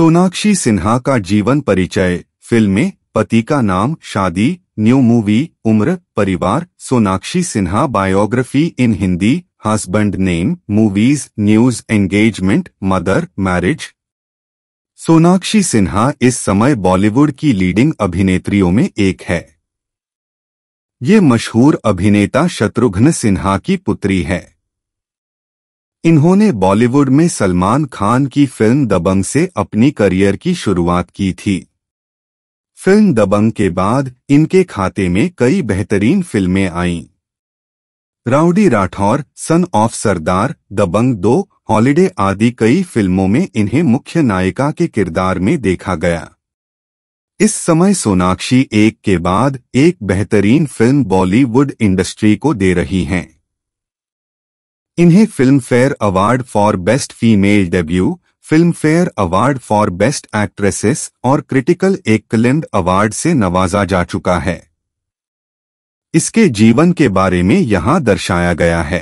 सोनाक्षी सिन्हा का जीवन परिचय फिल्में पति का नाम शादी न्यू मूवी उम्र परिवार Sonakshi Sinha biography in Hindi husband name movies news engagement mother marriage Sonakshi Sinha इस समय बॉलीवुड की लीडिंग अभिनेत्रियों में एक है ये मशहूर अभिनेता शत्रुघ्न सिन्हा की पुत्री है इन्होंने बॉलीवुड में सलमान खान की फिल्म दबंग से अपनी करियर की शुरुआत की थी फिल्म दबंग के बाद इनके खाते में कई बेहतरीन फिल्में आईं rowdy Rathore son of Sardaar Dabangg दो हॉलिडे आदि कई फिल्मों में इन्हें मुख्य नायिका के किरदार में देखा गया इस समय सोनाक्षी एक के बाद एक बेहतरीन फिल्म बॉलीवुड इंडस्ट्री को दे रही हैं इन्हें film fair award for best female debut film fair award for best actresses और क्रिटिकल एक्लैंड अवार्ड से नवाजा जा चुका है इसके जीवन के बारे में यहां दर्शाया गया है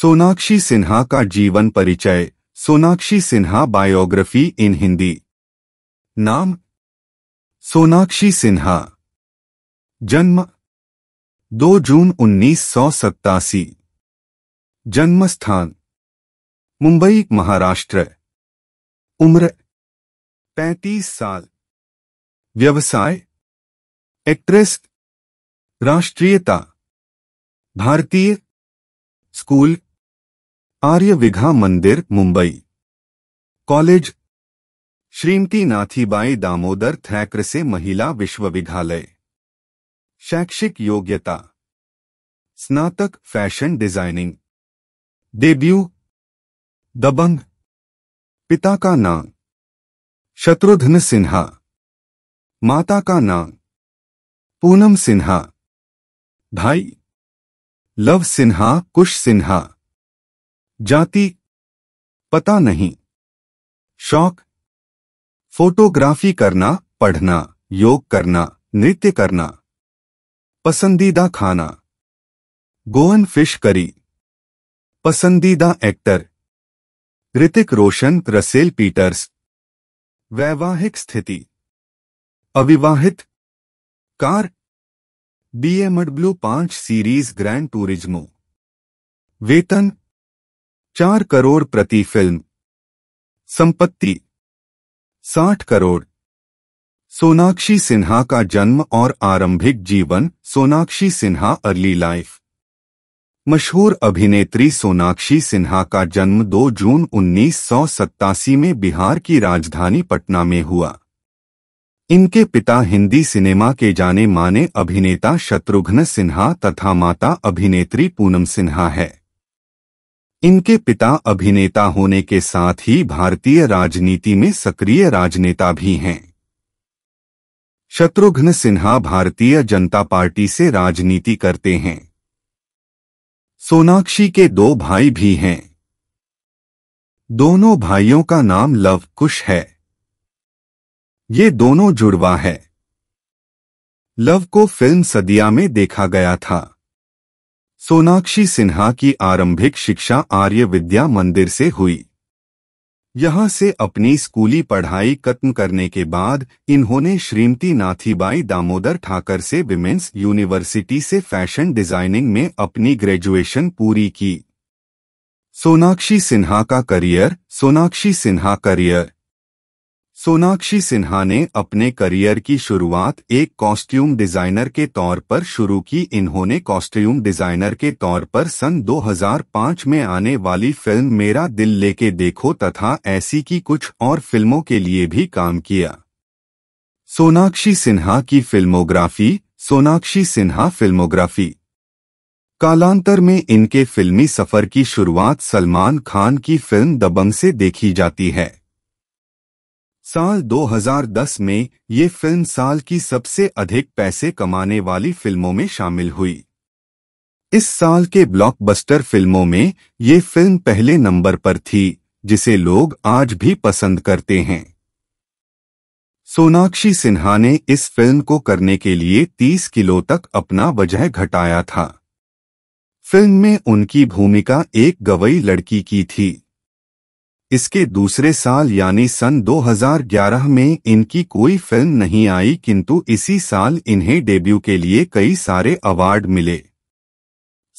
सोनाक्षी सिन्हा का जीवन परिचय सोनाक्षी सिन्हा बायोग्राफी इन हिंदी नाम सोनाक्षी सिन्हा जन्म 2 जून उन्नीस सौ सत्तासी जन्म स्थान मुंबई महाराष्ट्र उम्र 35 साल व्यवसाय एक्ट्रेस राष्ट्रीयता भारतीय स्कूल आर्य विघा मंदिर मुंबई कॉलेज श्रीमती नाथीबाई दामोदर थैक्र से महिला विश्वविद्यालय शैक्षिक योग्यता स्नातक फैशन डिजाइनिंग डेब्यू दबंग पिता का नाम शत्रुघ्न सिन्हा माता का नाम पूनम सिन्हा भाई लव सिन्हा कुश सिन्हा जाति पता नहीं शौक फोटोग्राफी करना पढ़ना योग करना नृत्य करना पसंदीदा खाना गोवन फिश करी पसंदीदा actor Hrithik Roshan Russell Peters वैवाहिक स्थिति अविवाहित कार बीएमडब्ल्यू पांच सीरीज ग्रैंड टूरिज्मो वेतन चार करोड़ प्रति फिल्म संपत्ति साठ करोड़ सोनाक्षी सिन्हा का जन्म और आरंभिक जीवन सोनाक्षी सिन्हा अर्ली लाइफ मशहूर अभिनेत्री सोनाक्षी सिन्हा का जन्म 2 जून उन्नीस में बिहार की राजधानी पटना में हुआ इनके पिता हिंदी सिनेमा के जाने माने अभिनेता शत्रुघ्न सिन्हा तथा माता अभिनेत्री पूनम सिन्हा है इनके पिता अभिनेता होने के साथ ही भारतीय राजनीति में सक्रिय राजनेता भी हैं शत्रुघ्न सिन्हा भारतीय जनता पार्टी से राजनीति करते हैं सोनाक्षी के दो भाई भी हैं दोनों भाइयों का नाम लव कुश है ये दोनों जुड़वा है लव को फिल्म सदिया में देखा गया था सोनाक्षी सिन्हा की आरंभिक शिक्षा आर्य विद्या मंदिर से हुई यहाँ से अपनी स्कूली पढ़ाई खत्म करने के बाद इन्होंने श्रीमती नाथीबाई दामोदर ठाकर से विमेंस यूनिवर्सिटी से फैशन डिजाइनिंग में अपनी ग्रेजुएशन पूरी की सोनाक्षी सिन्हा का करियर सोनाक्षी सिन्हा करियर सोनाक्षी सिन्हा ने अपने करियर की शुरुआत एक कॉस्ट्यूम डिजाइनर के तौर पर शुरू की इन्होंने कॉस्ट्यूम डिजाइनर के तौर पर सन 2005 में आने वाली फिल्म मेरा दिल लेके देखो तथा ऐसी की कुछ और फिल्मों के लिए भी काम किया सोनाक्षी सिन्हा की फिल्मोग्राफी सोनाक्षी सिन्हा फिल्मोग्राफी कालांतर में इनके फिल्मी सफर की शुरुआत सलमान खान की फिल्म दबंग से देखी जाती है साल 2010 में ये फिल्म साल की सबसे अधिक पैसे कमाने वाली फिल्मों में शामिल हुई इस साल के ब्लॉकबस्टर फिल्मों में ये फिल्म पहले नंबर पर थी जिसे लोग आज भी पसंद करते हैं सोनाक्षी सिन्हा ने इस फिल्म को करने के लिए 30 किलो तक अपना वजह घटाया था फिल्म में उनकी भूमिका एक गवई लड़की की थी इसके दूसरे साल यानी सन 2011 में इनकी कोई फिल्म नहीं आई किंतु इसी साल इन्हें डेब्यू के लिए कई सारे अवार्ड मिले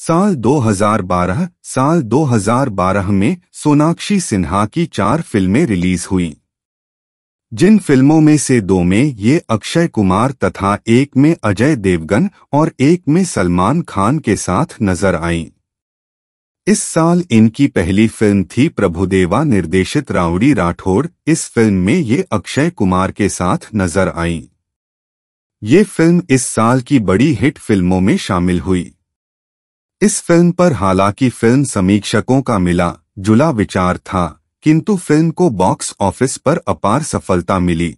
साल 2012 साल 2012 में सोनाक्षी सिन्हा की चार फिल्में रिलीज हुईं जिन फिल्मों में से दो में ये अक्षय कुमार तथा एक में अजय देवगन और एक में सलमान खान के साथ नजर आईं इस साल इनकी पहली फिल्म थी प्रभुदेवा निर्देशित रावड़ी राठौड़ इस फिल्म में ये अक्षय कुमार के साथ नजर आई ये फिल्म इस साल की बड़ी हिट फिल्मों में शामिल हुई इस फिल्म पर हालांकि फिल्म समीक्षकों का मिला जुला विचार था किंतु फिल्म को बॉक्स ऑफिस पर अपार सफलता मिली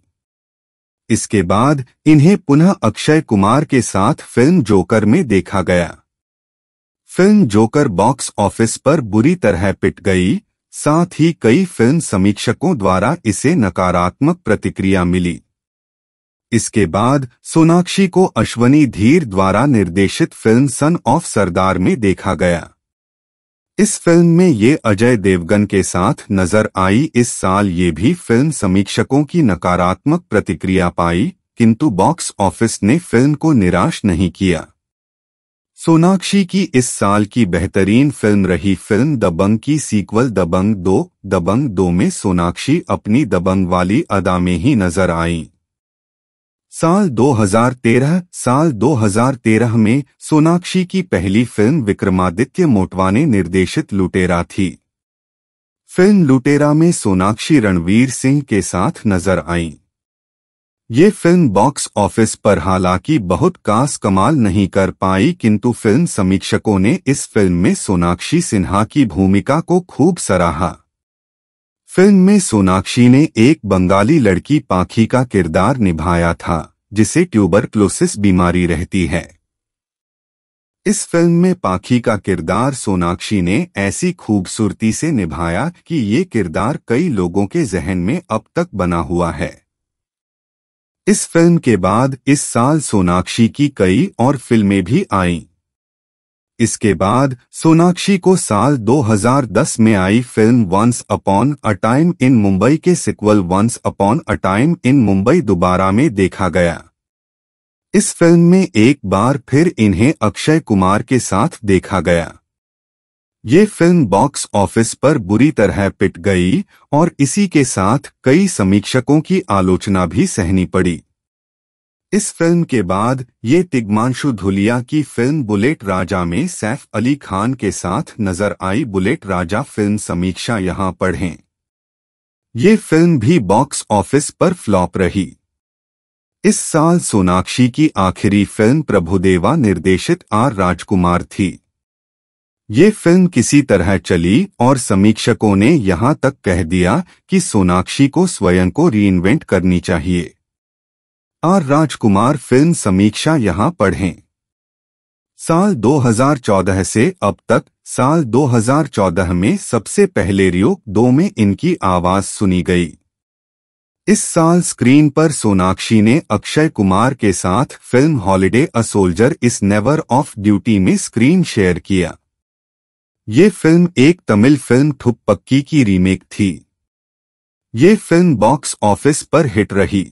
इसके बाद इन्हें पुनः अक्षय कुमार के साथ फिल्म जोकर में देखा गया फिल्म जोकर बॉक्स ऑफिस पर बुरी तरह पिट गई साथ ही कई फिल्म समीक्षकों द्वारा इसे नकारात्मक प्रतिक्रिया मिली इसके बाद सोनाक्षी को अश्वनी धीर द्वारा निर्देशित फिल्म सन ऑफ सरदार में देखा गया इस फिल्म में ये अजय देवगन के साथ नजर आई इस साल ये भी फिल्म समीक्षकों की नकारात्मक प्रतिक्रिया पाई किंतु बॉक्स ऑफिस ने फिल्म को निराश नहीं किया सोनाक्षी की इस साल की बेहतरीन फिल्म रही फिल्म दबंग की सीक्वल दबंग दो दबंग दो में सोनाक्षी अपनी दबंग वाली अदा में ही नजर आई साल 2013 साल 2013 में सोनाक्षी की पहली फिल्म विक्रमादित्य मोटवा ने निर्देशित लुटेरा थी फिल्म लुटेरा में सोनाक्षी रणवीर सिंह के साथ नजर आईं ये फिल्म बॉक्स ऑफिस पर हालांकि बहुत कास कमाल नहीं कर पाई किंतु फिल्म समीक्षकों ने इस फिल्म में सोनाक्षी सिन्हा की भूमिका को खूब सराहा फिल्म में सोनाक्षी ने एक बंगाली लड़की पाखी का किरदार निभाया था जिसे ट्यूबरक्लोसिस बीमारी रहती है इस फिल्म में पाखी का किरदार सोनाक्षी ने ऐसी खूबसूरती से निभाया कि ये किरदार कई लोगों के जहन में अब तक बना हुआ है इस फिल्म के बाद इस साल सोनाक्षी की कई और फिल्में भी आईं। इसके बाद सोनाक्षी को साल 2010 में आई film once upon a time in Mumbai के sequel once upon a time in Mumbai Dobaara में देखा गया इस फिल्म में एक बार फिर इन्हें अक्षय कुमार के साथ देखा गया ये फिल्म बॉक्स ऑफिस पर बुरी तरह पिट गई और इसी के साथ कई समीक्षकों की आलोचना भी सहनी पड़ी इस फिल्म के बाद ये तिग्मांशु धुलिया की फिल्म बुलेट राजा में सैफ अली खान के साथ नजर आई बुलेट राजा फिल्म समीक्षा यहाँ पढ़ें ये फिल्म भी बॉक्स ऑफिस पर फ्लॉप रही इस साल सोनाक्षी की आखिरी फिल्म प्रभुदेवा निर्देशित आर राजकुमार थी ये फिल्म किसी तरह चली और समीक्षकों ने यहाँ तक कह दिया कि सोनाक्षी को स्वयं को रीइन्वेंट करनी चाहिए आर राजकुमार फिल्म समीक्षा यहाँ पढ़ें साल 2014 से अब तक साल 2014 में सबसे पहले रियो दो में इनकी आवाज सुनी गई इस साल स्क्रीन पर सोनाक्षी ने अक्षय कुमार के साथ film Holiday a soldier is never off duty में स्क्रीन शेयर किया ये फिल्म एक तमिल फिल्म पक्की की रीमेक थी ये फिल्म बॉक्स ऑफिस पर हिट रही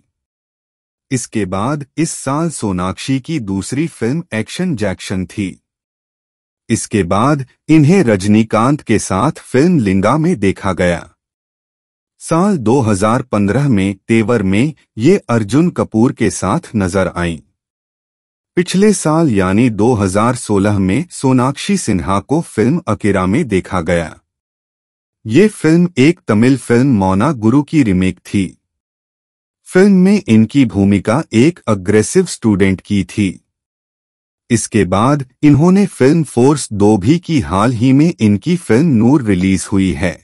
इसके बाद इस साल सोनाक्षी की दूसरी फिल्म एक्शन जैक्शन थी इसके बाद इन्हें रजनीकांत के साथ फिल्म लिंगा में देखा गया साल 2015 में तेवर में ये अर्जुन कपूर के साथ नजर आईं। पिछले साल यानी 2016 में सोनाक्षी सिन्हा को फिल्म अकेरा में देखा गया ये फिल्म एक तमिल फिल्म मौना गुरु की रिमेक थी फिल्म में इनकी भूमिका एक अग्रेसिव स्टूडेंट की थी इसके बाद इन्होंने फिल्म फोर्स दो भी की हाल ही में इनकी फिल्म नूर रिलीज हुई है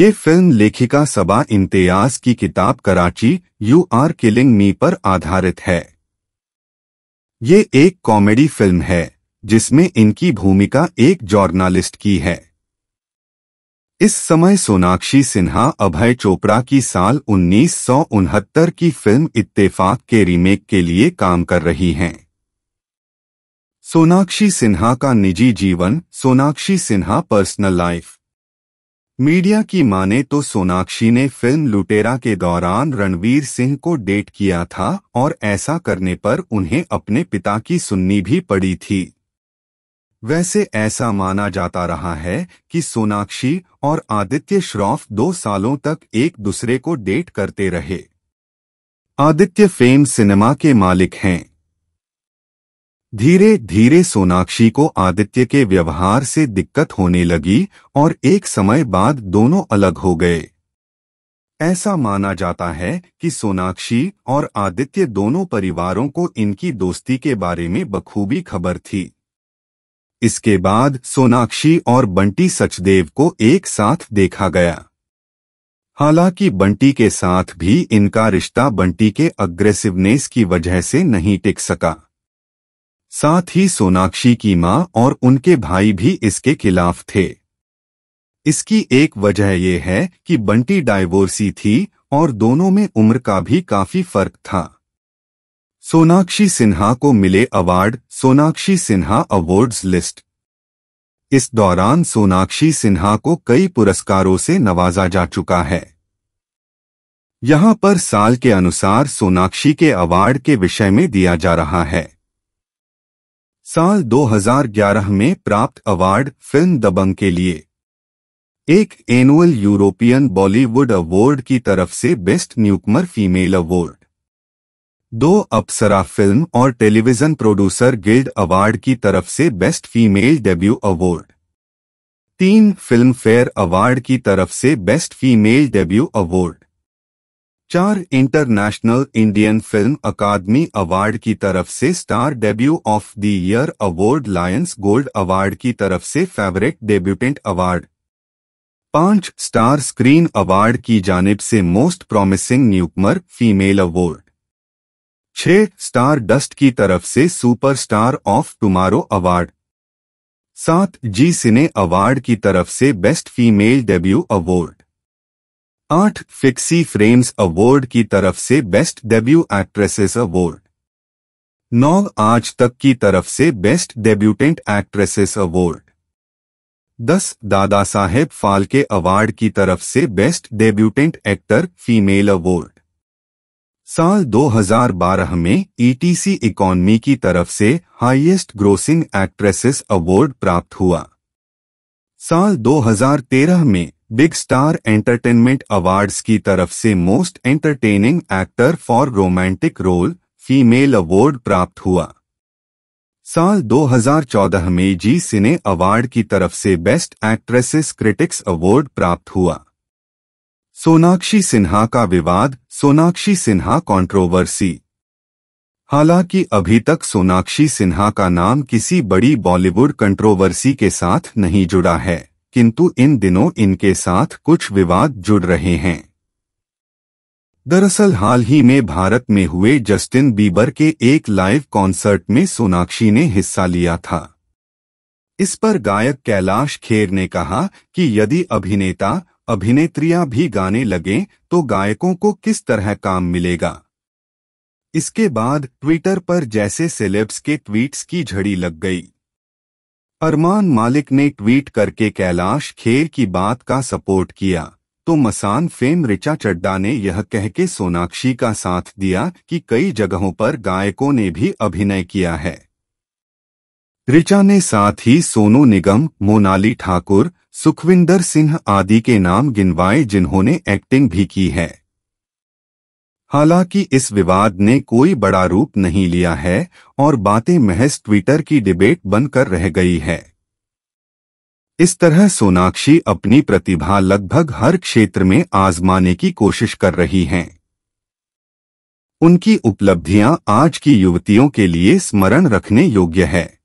ये फिल्म लेखिका सबा इम्तियाज की किताब Karachi you are killing me पर आधारित है ये एक कॉमेडी फिल्म है जिसमें इनकी भूमिका एक जर्नलिस्ट की है इस समय सोनाक्षी सिन्हा अभय चोपड़ा की साल उन्नीस की फिल्म इत्तेफाक के रीमेक के लिए काम कर रही हैं सोनाक्षी सिन्हा का निजी जीवन Sonakshi Sinha personal life media की माने तो सोनाक्षी ने फिल्म लुटेरा के दौरान रणवीर सिंह को डेट किया था और ऐसा करने पर उन्हें अपने पिता की सुननी भी पड़ी थी वैसे ऐसा माना जाता रहा है कि सोनाक्षी और आदित्य श्रॉफ दो सालों तक एक दूसरे को डेट करते रहे आदित्य फेम सिनेमा के मालिक हैं धीरे धीरे सोनाक्षी को आदित्य के व्यवहार से दिक्कत होने लगी और एक समय बाद दोनों अलग हो गए ऐसा माना जाता है कि सोनाक्षी और आदित्य दोनों परिवारों को इनकी दोस्ती के बारे में बखूबी खबर थी इसके बाद सोनाक्षी और बंटी सचदेव को एक साथ देखा गया हालांकि बंटी के साथ भी इनका रिश्ता बंटी के अग्रेसिवनेस की वजह से नहीं टिक सका साथ ही सोनाक्षी की मां और उनके भाई भी इसके खिलाफ थे इसकी एक वजह यह है कि बंटी डाइवोर्सी थी और दोनों में उम्र का भी काफी फर्क था सोनाक्षी सिन्हा को मिले award Sonakshi Sinha awards list इस दौरान सोनाक्षी सिन्हा को कई पुरस्कारों से नवाजा जा चुका है यहां पर साल के अनुसार सोनाक्षी के अवार्ड के विषय में दिया जा रहा है साल 2011 में प्राप्त अवार्ड फिल्म दबंग के लिए एक एनुअल यूरोपियन बॉलीवुड अवार्ड की तरफ से बेस्ट न्यूकमर फीमेल अवार्ड दो अप्सरा फिल्म और टेलीविजन प्रोड्यूसर गिल्ड अवार्ड की तरफ से बेस्ट फीमेल डेब्यू अवार्ड तीन फिल्म फेयर अवार्ड की तरफ से बेस्ट फीमेल डेब्यू अवार्ड चार international Indian film academy award की तरफ से star debut of the year award lions gold award की तरफ से फेवरेट डेब्यूटेंट अवार्ड पांच स्टार स्क्रीन अवार्ड की जानिब से most promising newcomer female award छह स्टार डस्ट की तरफ से सुपरस्टार ऑफ टुमारो अवार्ड सात जी सिने अवार्ड की तरफ से बेस्ट फीमेल डेब्यू अवार्ड आठ फिक्सी फ्रेम्स अवार्ड की तरफ से बेस्ट डेब्यू एक्ट्रेसेस अवार्ड नौ आज तक की तरफ से बेस्ट डेब्यूटेंट एक्ट्रेसेस अवार्ड दस दादा साहेब फाल्के अवार्ड की तरफ से best debutante actor female award साल 2012 में ईटीसी e इकॉनमी की तरफ से हाईएस्ट ग्रोसिंग एक्ट्रेसेस अवार्ड प्राप्त हुआ साल 2013 में बिग स्टार एंटरटेनमेंट अवार्ड्स की तरफ से most entertaining actor for romantic role female award प्राप्त हुआ साल 2014 में जी सिने अवार्ड की तरफ से बेस्ट एक्ट्रेसेस क्रिटिक्स अवार्ड प्राप्त हुआ सोनाक्षी सिन्हा का विवाद सोनाक्षी सिन्हा कंट्रोवर्सी हालांकि अभी तक सोनाक्षी सिन्हा का नाम किसी बड़ी बॉलीवुड कंट्रोवर्सी के साथ नहीं जुड़ा है किंतु इन दिनों इनके साथ कुछ विवाद जुड़ रहे हैं दरअसल हाल ही में भारत में हुए जस्टिन बीबर के एक लाइव कॉन्सर्ट में सोनाक्षी ने हिस्सा लिया था इस पर गायक कैलाश खेर ने कहा कि यदि अभिनेता अभिनेत्रियां भी गाने लगें तो गायकों को किस तरह काम मिलेगा इसके बाद ट्विटर पर जैसे सेलेब्स के ट्वीट्स की झड़ी लग गई अरमान मालिक ने ट्वीट करके कैलाश खेर की बात का सपोर्ट किया तो मसान फेम रिचा चड्डा ने यह कह के सोनाक्षी का साथ दिया कि कई जगहों पर गायकों ने भी अभिनय किया है रिचा ने साथ ही सोनू निगम मोनाली ठाकुर सुखविंदर सिंह आदि के नाम गिनवाए जिन्होंने एक्टिंग भी की है हालांकि इस विवाद ने कोई बड़ा रूप नहीं लिया है और बातें महज ट्विटर की डिबेट बनकर रह गई है इस तरह सोनाक्षी अपनी प्रतिभा लगभग हर क्षेत्र में आजमाने की कोशिश कर रही हैं उनकी उपलब्धियां आज की युवतियों के लिए स्मरण रखने योग्य है